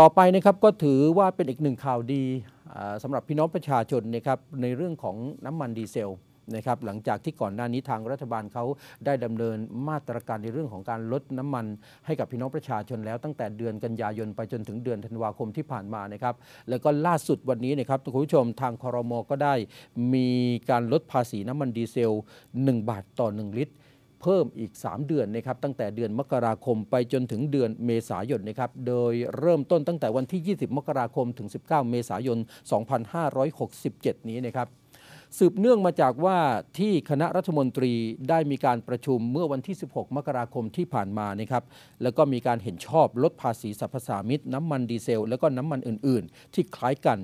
ต่อไป นะครับก็ถือว่าเป็นอีกหนึ่งข่าวดีสำหรับพี่น้องประชาชนนะครับในเรื่องของน้ำมันดีเซลนะครับหลังจากที่ก่อนหน้านี้ทางรัฐบาลเขาได้ดำเนินมาตรการในเรื่องของการลดน้ำมันให้กับพี่น้องประชาชนแล้วตั้งแต่เดือนกันยายนไปจนถึงเดือนธันวาคมที่ผ่านมานะครับแล้วก็ล่าสุดวันนี้นะครับคุณผู้ชมทางคอรมอก็ได้มีการลดภาษีน้ำมันดีเซล1บาทต่อ 1 ลิตรเพิ่มอีก 3 เดือนนะครับตั้งแต่เดือนมกราคมไปจนถึงเดือนเมษายนนะครับโดยเริ่มต้นตั้งแต่วันที่ 20 มกราคมถึง 19 เมษายน 2567 นี้นะครับสืบเนื่องมาจากว่าที่คณะรัฐมนตรีได้มีการประชุมเมื่อวันที่ 16 มกราคมที่ผ่านมานะครับแล้วก็มีการเห็นชอบลดภาษีสรรพสามิตน้ำมันดีเซลและก็น้ำมันอื่นๆ ที่คล้ายกัน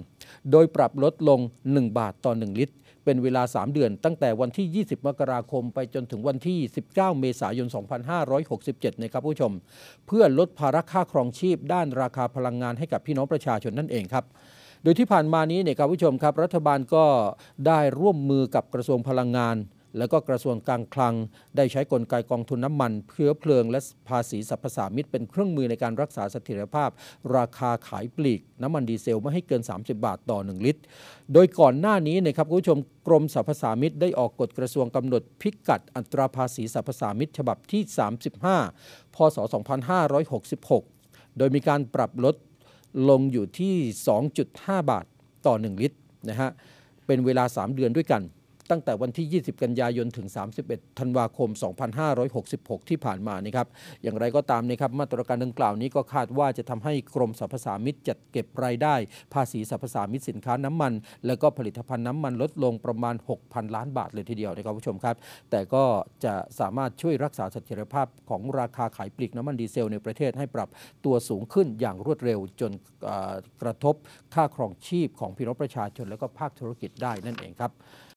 โดยปรับลดลง 1 บาทต่อ 1 ลิตร เป็นเวลา 3 เดือน ตั้งแต่วันที่ 20 มกราคมไปจนถึงวันที่ 19 เมษายน 2567 นะครับผู้ชม เพื่อลดภาระค่าครองชีพ ด้านราคาพลังงานให้กับพี่น้องประชาชนนั่นเองครับ โดยที่ผ่านมานี้เนี่ยครับผู้ชมครับ รัฐบาลก็ได้ร่วมมือกับกระทรวงพลังงานแล้วก็กระทรวงการคลังได้ใช้กลไกกองทุนน้ำมัน เพื่อเพลิงและภาษีสรรพสามิตเป็นเครื่องมือในการรักษาเสถียรภาพ ราคาขายปลีก น้ำมันดีเซลไม่ให้เกิน 30 บาทต่อ 1 ลิตร โดยก่อนหน้านี้นะครับคุณผู้ชมกรมสรรพสามิตได้ออกกฎกระทรวงกำหนดพิกัดอัตราภาษีสรรพสามิตฉบับที่ 35พศ2566โดยมีการปรับลดลงอยู่ที่ 2.5 บาทต่อ1ลิตรนะฮะเป็นเวลา 3 เดือนด้วยกันตั้งแต่วันที่ 20 กันยายนถึง 31 ธันวาคม 2566 ที่ผ่านมานะครับ อย่างไรก็ตามนะครับมาตรการดังกล่าวนี้ก็คาดว่าจะทำให้กรมสรรพสามิตจัดเก็บรายได้ภาษีสรรพสามิตสินค้าน้ำมัน และก็ผลิตภัณฑ์น้ำมันลดลงประมาณ 6,000 ล้านบาทเลยทีเดียวนะครับผู้ชมครับ แต่ก็จะสามารถช่วยรักษาเสถียรภาพของราคาขายปลีกน้ำมันดีเซลในประเทศให้ปรับตัวสูงขึ้นอย่างรวดเร็วจนกระทบค่าครองชีพของพี่น้องประชาชนและก็ภาคธุรกิจได้นั่นเองครับ